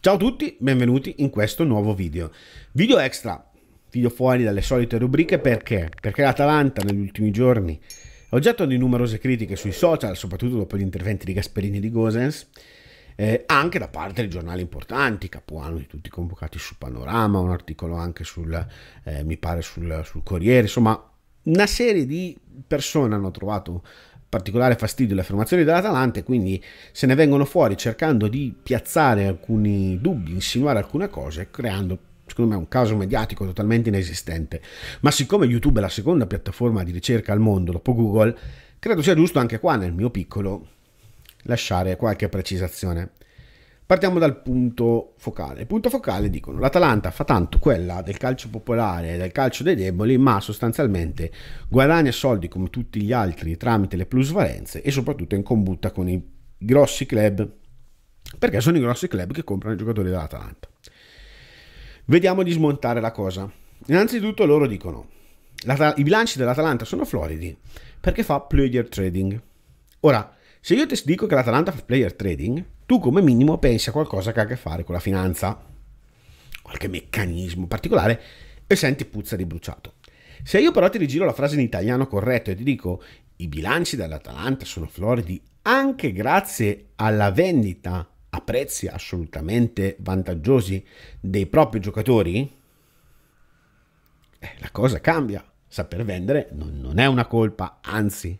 Ciao a tutti, benvenuti in questo nuovo video. Video extra, video fuori dalle solite rubriche perché? Perché l'Atalanta negli ultimi giorni è oggetto di numerose critiche sui social, soprattutto dopo gli interventi di Gasperini e di Gosens, eh, anche da parte di giornali importanti, Capuano di tutti convocati su Panorama, un articolo anche sul, eh, mi pare sul, sul Corriere, insomma una serie di persone hanno trovato particolare fastidio le affermazioni dell'Atalante, quindi se ne vengono fuori cercando di piazzare alcuni dubbi, insinuare alcune cose, creando secondo me un caso mediatico totalmente inesistente. Ma siccome YouTube è la seconda piattaforma di ricerca al mondo dopo Google, credo sia giusto anche qua nel mio piccolo lasciare qualche precisazione. Partiamo dal punto focale. Il punto focale dicono l'Atalanta fa tanto quella del calcio popolare e del calcio dei deboli, ma sostanzialmente guadagna soldi come tutti gli altri tramite le plusvalenze e soprattutto è in combutta con i grossi club, perché sono i grossi club che comprano i giocatori dell'Atalanta. Vediamo di smontare la cosa. Innanzitutto loro dicono i bilanci dell'Atalanta sono floridi perché fa player trading. Ora, se io ti dico che l'Atalanta fa player trading, tu come minimo pensi a qualcosa che ha a che fare con la finanza, qualche meccanismo particolare e senti puzza di bruciato. Se io però ti rigiro la frase in italiano corretto e ti dico i bilanci dell'Atalanta sono floridi anche grazie alla vendita a prezzi assolutamente vantaggiosi dei propri giocatori, eh, la cosa cambia. Saper vendere non, non è una colpa, anzi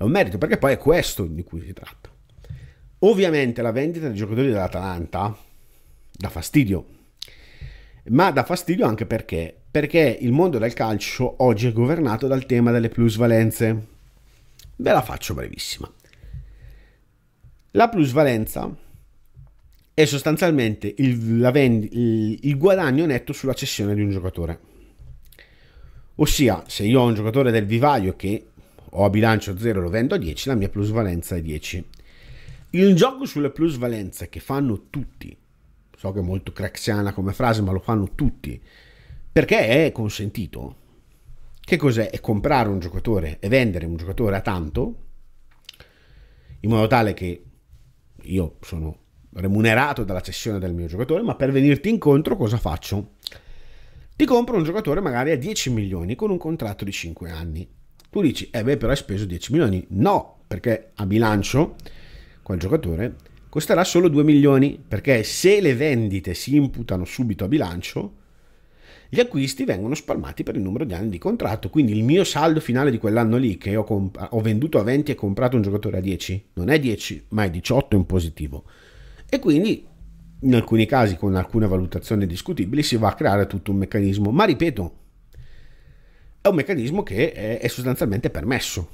è un merito perché poi è questo di cui si tratta. Ovviamente la vendita dei giocatori dell'Atalanta dà fastidio, ma dà fastidio anche perché, perché il mondo del calcio oggi è governato dal tema delle plusvalenze. Ve la faccio brevissima. La plusvalenza è sostanzialmente il, vendi, il, il guadagno netto sulla cessione di un giocatore. Ossia, se io ho un giocatore del vivaio che ho a bilancio 0 lo vendo a 10, la mia plusvalenza è 10. Il gioco sulle plusvalenze che fanno tutti, so che è molto craxiana come frase, ma lo fanno tutti, perché è consentito. Che cos'è? È comprare un giocatore e vendere un giocatore a tanto, in modo tale che io sono remunerato dalla cessione del mio giocatore, ma per venirti incontro cosa faccio? Ti compro un giocatore magari a 10 milioni con un contratto di 5 anni tu dici, eh beh, però hai speso 10 milioni. No, perché a bilancio quel giocatore costerà solo 2 milioni, perché se le vendite si imputano subito a bilancio, gli acquisti vengono spalmati per il numero di anni di contratto, quindi il mio saldo finale di quell'anno lì che ho, comp- ho venduto a 20 e comprato un giocatore a 10, non è 10, ma è 18 in positivo. E quindi in alcuni casi con alcune valutazioni discutibili si va a creare tutto un meccanismo, ma ripeto, è un meccanismo che è, sostanzialmente permesso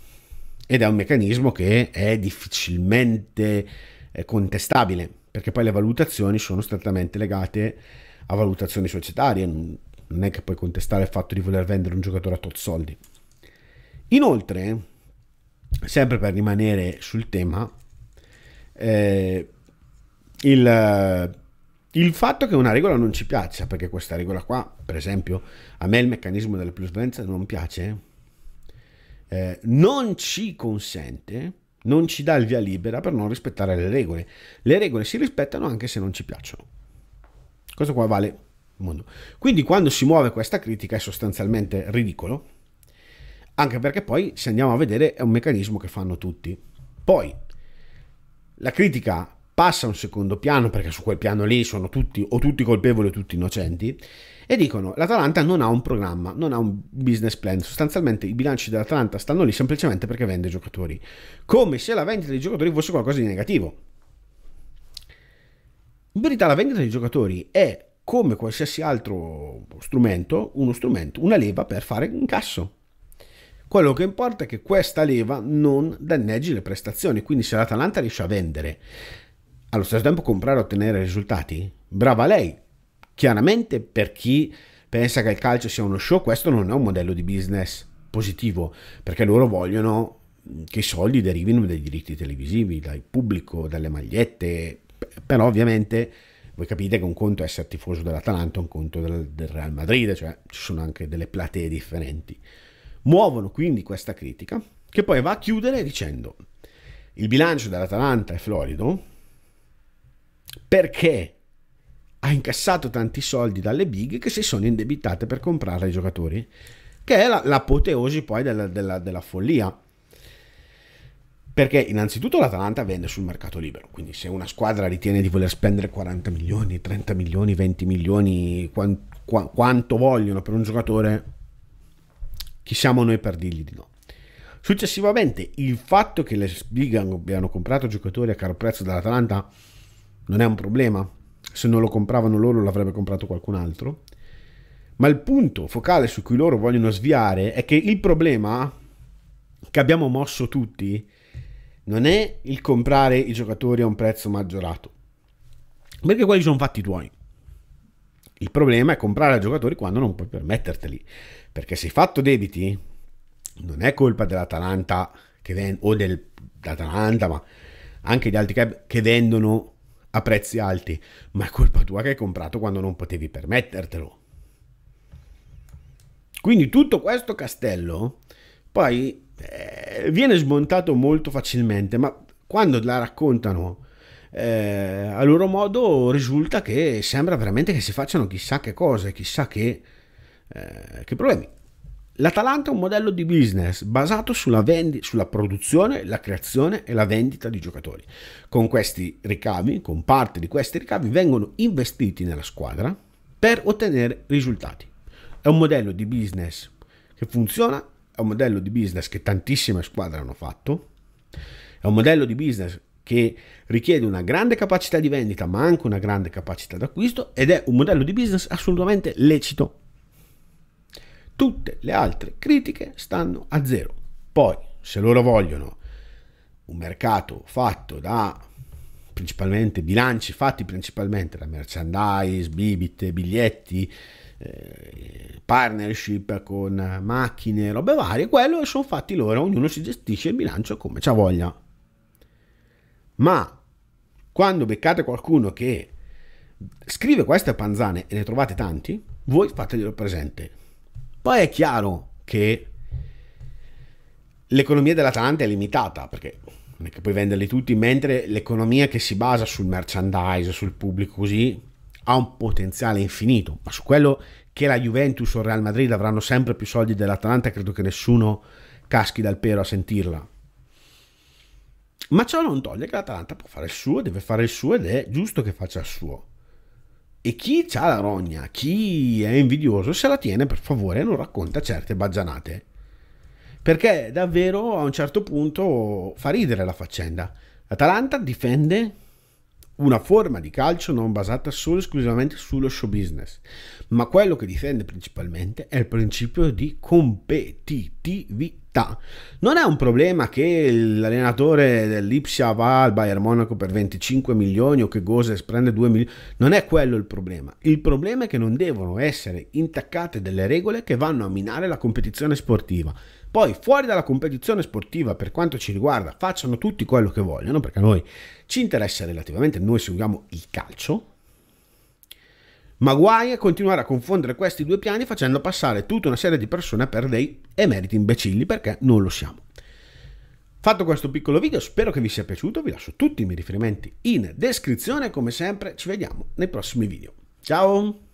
ed è un meccanismo che è difficilmente eh, contestabile perché poi le valutazioni sono strettamente legate a valutazioni societarie non è che puoi contestare il fatto di voler vendere un giocatore a tot soldi inoltre sempre per rimanere sul tema eh, il il fatto che una regola non ci piaccia, perché questa regola qua, per esempio, a me il meccanismo della plusvalenza non piace, eh, non ci consente, non ci dà il via libera per non rispettare le regole. Le regole si rispettano anche se non ci piacciono. Questo qua vale il mondo. Quindi quando si muove questa critica è sostanzialmente ridicolo, anche perché poi se andiamo a vedere è un meccanismo che fanno tutti. Poi la critica passa a un secondo piano perché su quel piano lì sono tutti o tutti colpevoli o tutti innocenti e dicono l'Atalanta non ha un programma, non ha un business plan, sostanzialmente i bilanci dell'Atalanta stanno lì semplicemente perché vende giocatori, come se la vendita dei giocatori fosse qualcosa di negativo. In verità la vendita dei giocatori è come qualsiasi altro strumento, uno strumento, una leva per fare incasso. Quello che importa è che questa leva non danneggi le prestazioni, quindi se l'Atalanta riesce a vendere allo stesso tempo comprare e ottenere risultati? Brava lei. Chiaramente per chi pensa che il calcio sia uno show, questo non è un modello di business positivo, perché loro vogliono che i soldi derivino dai diritti televisivi, dal pubblico, dalle magliette, però ovviamente voi capite che un conto è essere tifoso dell'Atalanta, un conto del, del Real Madrid, cioè ci sono anche delle platee differenti. Muovono quindi questa critica, che poi va a chiudere dicendo il bilancio dell'Atalanta è florido, perché ha incassato tanti soldi dalle big che si sono indebitate per comprare i giocatori, che è l'apoteosi poi della, della, della follia. Perché innanzitutto l'Atalanta vende sul mercato libero, quindi se una squadra ritiene di voler spendere 40 milioni, 30 milioni, 20 milioni, quant, qu- quanto vogliono per un giocatore, chi siamo noi per dirgli di no? Successivamente il fatto che le big abbiano comprato giocatori a caro prezzo dall'Atalanta non è un problema. Se non lo compravano loro l'avrebbe comprato qualcun altro. Ma il punto focale su cui loro vogliono sviare è che il problema che abbiamo mosso tutti non è il comprare i giocatori a un prezzo maggiorato. Perché quelli sono fatti tuoi. Il problema è comprare i giocatori quando non puoi permetterteli. Perché se hai fatto debiti, non è colpa dell'Atalanta che vend- o dell'Atalanta, ma anche di altri club che vendono a prezzi alti, ma è colpa tua che hai comprato quando non potevi permettertelo. Quindi tutto questo castello poi eh, viene smontato molto facilmente, ma quando la raccontano eh, a loro modo risulta che sembra veramente che si facciano chissà che cose, chissà che, eh, che problemi. L'Atalanta è un modello di business basato sulla, vendi- sulla produzione, la creazione e la vendita di giocatori. Con questi ricavi, con parte di questi ricavi, vengono investiti nella squadra per ottenere risultati. È un modello di business che funziona, è un modello di business che tantissime squadre hanno fatto, è un modello di business che richiede una grande capacità di vendita ma anche una grande capacità d'acquisto ed è un modello di business assolutamente lecito tutte le altre critiche stanno a zero. Poi, se loro vogliono un mercato fatto da principalmente bilanci fatti principalmente da merchandise, bibite, biglietti, eh, partnership con macchine, robe varie, quello sono fatti loro, ognuno si gestisce il bilancio come ha voglia. Ma quando beccate qualcuno che scrive queste panzane e ne trovate tanti, voi fateglielo presente poi è chiaro che l'economia dell'Atalanta è limitata perché non è che puoi venderli tutti, mentre l'economia che si basa sul merchandise, sul pubblico così, ha un potenziale infinito, ma su quello che la Juventus o il Real Madrid avranno sempre più soldi dell'Atalanta, credo che nessuno caschi dal pero a sentirla. Ma ciò non toglie che l'Atalanta può fare il suo, deve fare il suo ed è giusto che faccia il suo. E chi ha la rogna, chi è invidioso, se la tiene per favore e non racconta certe baggianate. Perché davvero a un certo punto fa ridere la faccenda. Atalanta difende una forma di calcio non basata solo e esclusivamente sullo show business, ma quello che difende principalmente è il principio di competitività. Non è un problema che l'allenatore dell'Ipsia va al Bayern Monaco per 25 milioni o che Gozes prende 2 milioni, non è quello il problema. Il problema è che non devono essere intaccate delle regole che vanno a minare la competizione sportiva. Poi fuori dalla competizione sportiva, per quanto ci riguarda, facciano tutti quello che vogliono, perché a noi ci interessa relativamente, noi seguiamo il calcio, ma guai a continuare a confondere questi due piani facendo passare tutta una serie di persone per dei emeriti imbecilli perché non lo siamo. Fatto questo piccolo video, spero che vi sia piaciuto, vi lascio tutti i miei riferimenti in descrizione, come sempre ci vediamo nei prossimi video. Ciao!